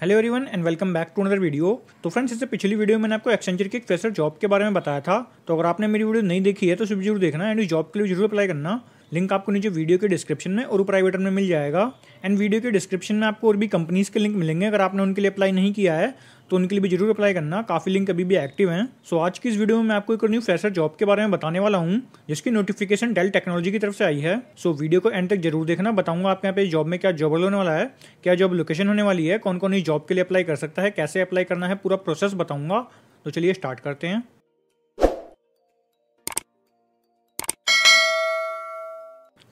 hello everyone and welcome back to another video तो friends इससे पिछली वीडियो में मैंने आपको एक्सेंचर के एक फ्रेशर जॉब के बारे में बताया था तो अगर आपने मेरी वीडियो नहीं देखी है तो उसे जरूर देखना एंड इस जॉब के लिए जरूर अप्लाई करना लिंक आपको नीचे वीडियो के डिस्क्रिप्शन में और ऊपर आई बटन में मिल जाएगा एंड वीडियो के डिस्क्रिप्शन में आपको और भी कंपनीज़ के लिंक मिलेंगे अगर आपने उनके लिए अप्लाई नहीं किया है तो उनके लिए भी जरूर अप्लाई करना काफ़ी लिंक अभी भी एक्टिव हैं सो so, आज की इस वीडियो में मैं आपको एक न्यू फ्रेशर जॉब के बारे में बताने वाला हूँ जिसकी नोटिफिकेशन डेल टेक्नोलॉजी की तरफ से आई है सो so, वीडियो को एंड तक जरूर देखना बताऊंगा आपके यहाँ पे जॉब में क्या जॉब होने वाला है क्या जॉब लोकेशन होने वाली है कौन कौन इस जॉब के लिए अप्लाई कर सकता है कैसे अप्लाई करना है पूरा प्रोसेस बताऊंगा तो चलिए स्टार्ट करते हैं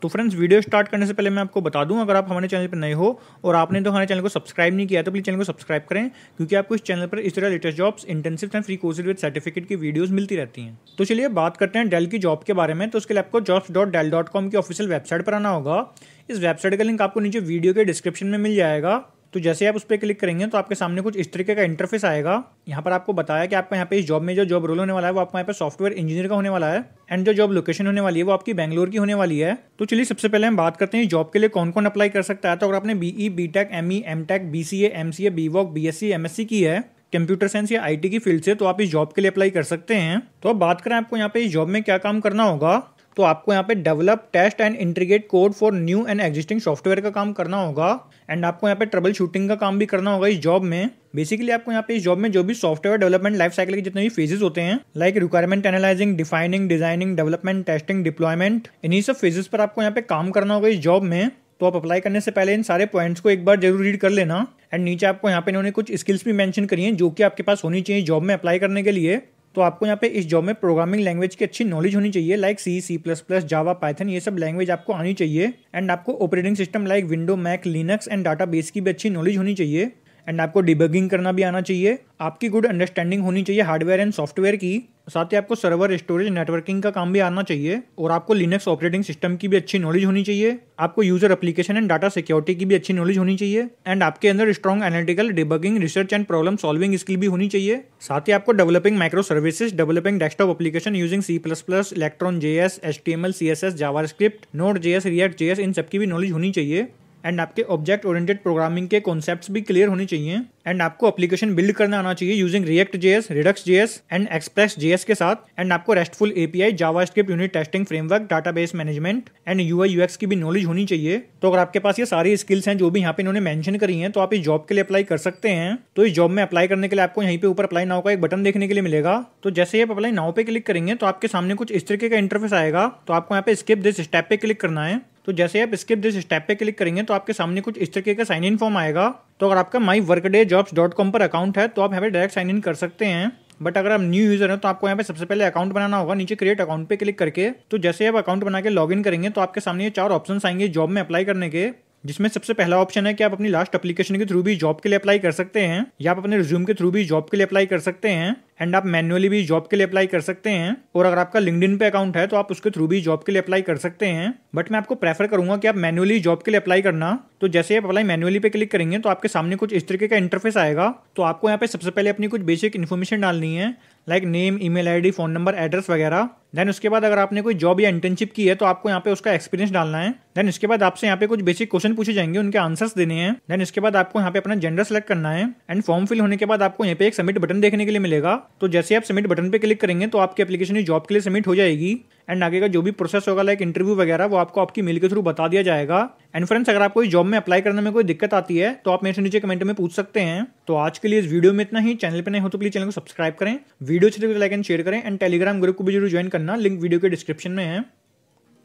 तो फ्रेंड्स वीडियो स्टार्ट करने से पहले मैं आपको बता दूं अगर आप हमारे चैनल पर नए हो और आपने तो हमारे चैनल को सब्सक्राइब नहीं किया तो प्लीज चैनल को सब्सक्राइब करें क्योंकि आपको इस चैनल पर इस तरह latest jobs internship and free courses with certificate की वीडियोस मिलती रहती हैं तो चलिए बात करते हैं डेल की जॉब के बारे में तो उसके लिए आपको jobs dot Dell dot com की ऑफिशियल वेबसाइट पर आना होगा इस वेबसाइट का लिंक आपको नीचे वीडियो के डिस्क्रिप्शन में मिल जाएगा तो जैसे आप उस पर क्लिक करेंगे तो आपके सामने कुछ इस तरीके का इंटरफेस आएगा यहाँ पर आपको बताया कि आपको यहाँ पे इस जॉब में जो जॉब रोल होने वाला है वो आपका यहाँ पे सॉफ्टवेयर इंजीनियर का होने वाला है एंड जो जॉब लोकेशन होने वाली है वो आपकी बैंगलोर की होने वाली है तो चलिए सबसे पहले हम बात करते हैं जॉब के लिए कौन कौन अप्लाई कर सकता है तो अगर आपने BE B tech M E M tech B C M C A B voc B S C M S C की है कंप्यूटर साइंस या आईटी की फील्ड से तो आप इस जॉब के लिए अप्लाई कर सकते हैं तो अब बात करें आपको यहाँ पे इस जॉब में क्या काम करना होगा तो आपको यहाँ पे develop test and integrate code for new and existing software का काम करना होगा एंड आपको यहाँ पे ट्रबल शूटिंग का काम भी करना होगा इस जॉब में बेसिकली आपको यहाँ पे इस जॉब में जो भी सॉफ्टवेयर डेवलपमेंट लाइफ साइकिल के जितने भी फेजेस होते हैं like requirement analysing defining designing development testing deployment इन्हीं सब फेजेस पर आपको यहाँ पे काम करना होगा इस जॉब में तो आप अप्लाई करने से पहले इन सारे पॉइंट्स को एक बार जरूर रीड कर लेना एंड नीचे आपको यहाँ पे इन्होंने कुछ स्किल्स भी मेंशन करी हैं जो कि आपके पास होनी चाहिए जॉब में अप्लाई करने के लिए तो आपको यहाँ पे इस जॉब में प्रोग्रामिंग लैंग्वेज की अच्छी नॉलेज होनी चाहिए like C C plus plus Java Python ये सब लैंग्वेज आपको आनी चाहिए एंड आपको operating system like window Mac Linux and data base की भी अच्छी नॉलेज होनी चाहिए एंड आपको डिबगिंग करना भी आना चाहिए आपकी गुड अंडरस्टैंडिंग होनी चाहिए हार्डवेयर एंड सॉफ्टवेयर की साथ ही आपको सर्वर स्टोरेज नेटवर्किंग का काम भी आना चाहिए और आपको लिनक्स ऑपरेटिंग सिस्टम की भी अच्छी नॉलेज होनी चाहिए आपको user application and data security की भी अच्छी नॉलेज होनी चाहिए एंड आपके अंदर strong analytical debugging research and problem solving skill भी होनी चाहिए साथ ही आपको developing micro services developing desktop application using C plus plus electron JS S T M L C S S Java script Node JS React JS इन सबकी भी knowledge होनी चाहिए एंड आपके ऑब्जेक्ट ओरिएंटेड प्रोग्रामिंग के कॉन्सेप्ट भी clear होने चाहिए एंड आपको एप्लीकेशन बिल्ड करना आना चाहिए using React JS Redux JS and Express JS के साथ एंड आपको RESTful API Java script unit testing framework data base management and U I UX की भी नॉलेज होनी चाहिए तो अगर आपके पास ये सारी स्किल्स हैं जो भी यहाँ पे इन्होंने मेंशन करी हैं तो आप इस जॉब के लिए अप्लाई कर सकते हैं तो इस जॉब में अप्लाई करने के लिए आपको यहीं पे ऊपर अप्लाई नाउ का एक बटन देखने के लिए मिलेगा तो जैसे ही आप अप्लाई नाउ पे क्लिक करेंगे तो आपके सामने कुछ इस तरीके का इंटरफेस आएगा तो आपको यहाँ पे स्किप दिस स्टेप पे क्लिक करना है तो जैसे आप स्किप दिस स्टेप पे क्लिक करेंगे तो आपके सामने कुछ इस तरीके का साइन इन फॉर्म आएगा तो अगर आपका my work day jobs dot com पर अकाउंट है तो आप यहाँ पे डायरेक्ट साइन इन कर सकते हैं बट अगर आप न्यू यूजर हैं तो आपको यहाँ पे सबसे पहले अकाउंट बनाना होगा नीचे क्रिएट अकाउंट पे क्लिक करके तो जैसे आप अकाउंट बना के लॉग इन करेंगे तो आपके सामने ये चार ऑप्शन आएंगे जॉब में अप्लाई करने के जिसमें सबसे पहला ऑप्शन है कि आप अपनी लास्ट एप्लीकेशन के थ्रू भी जॉब के लिए अप्लाई कर सकते हैं या आप अपने रिज्यूम के थ्रू भी जॉब के लिए अप्लाई कर सकते हैं एंड आप मैनुअली भी जॉब के लिए अप्लाई कर सकते हैं और अगर आपका लिंकड पे अकाउंट है तो आप उसके थ्रू भी जॉब के लिए अप्लाई कर सकते हैं बट मैं आपको प्रेफर करूंगा कि आप मैनुअली जॉब के लिए अप्लाई करना तो जैसे आप अप्लाई मैनुअली पे क्लिक करेंगे तो आपके सामने कुछ इस तरीके का इंटरफेस आएगा तो आपको यहाँ पे सबसे पहले अपनी कुछ बेसिक इन्फॉर्मेशन डालनी है like name email ID phone number address वगैरह देन उसके बाद अगर आपने कोई जॉब या इंटर्नशिप की है तो आपको यहाँ पे उसका एक्सपीरियंस डालना है देन इसके बाद आपसे यहाँ पे कुछ बेसिक क्वेश्चन पूछे जाएंगे उनके आंसर्स देने हैं देन इसके बाद आपको यहाँ पे अपना जेंडर सेलेक्ट करना है एंड फॉर्म फिल होने के बाद आपको यहाँ पे एक सबमिट बटन देखने के लिए मिलेगा तो जैसे आप सबमिट बटन पे क्लिक करेंगे तो आपकी एप्लीकेशन जॉब के लिए सबमिट हो जाएगी एंड आगे का जो भी प्रोसेस होगा लाइक इंटरव्यू वगैरह वो आपको आपकी मेल के थ्रू बता दिया जाएगा एंड फ्रेंड्स अगर आपको इस जॉब में अप्लाई करने में कोई दिक्कत आती है तो आप मेरे से नीचे कमेंट में पूछ सकते हैं तो आज के लिए इस वीडियो में इतना ही चैनल पर नहीं हो तो प्लीज चैनल को सब्सक्राइब करें वीडियो अच्छी लगे लाइक एंड शेयर करें एंड टेलीग्राम ग्रुप को भी जरूर ज्वाइन करना लिंक वीडियो के डिस्क्रिप्शन में है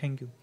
थैंक यू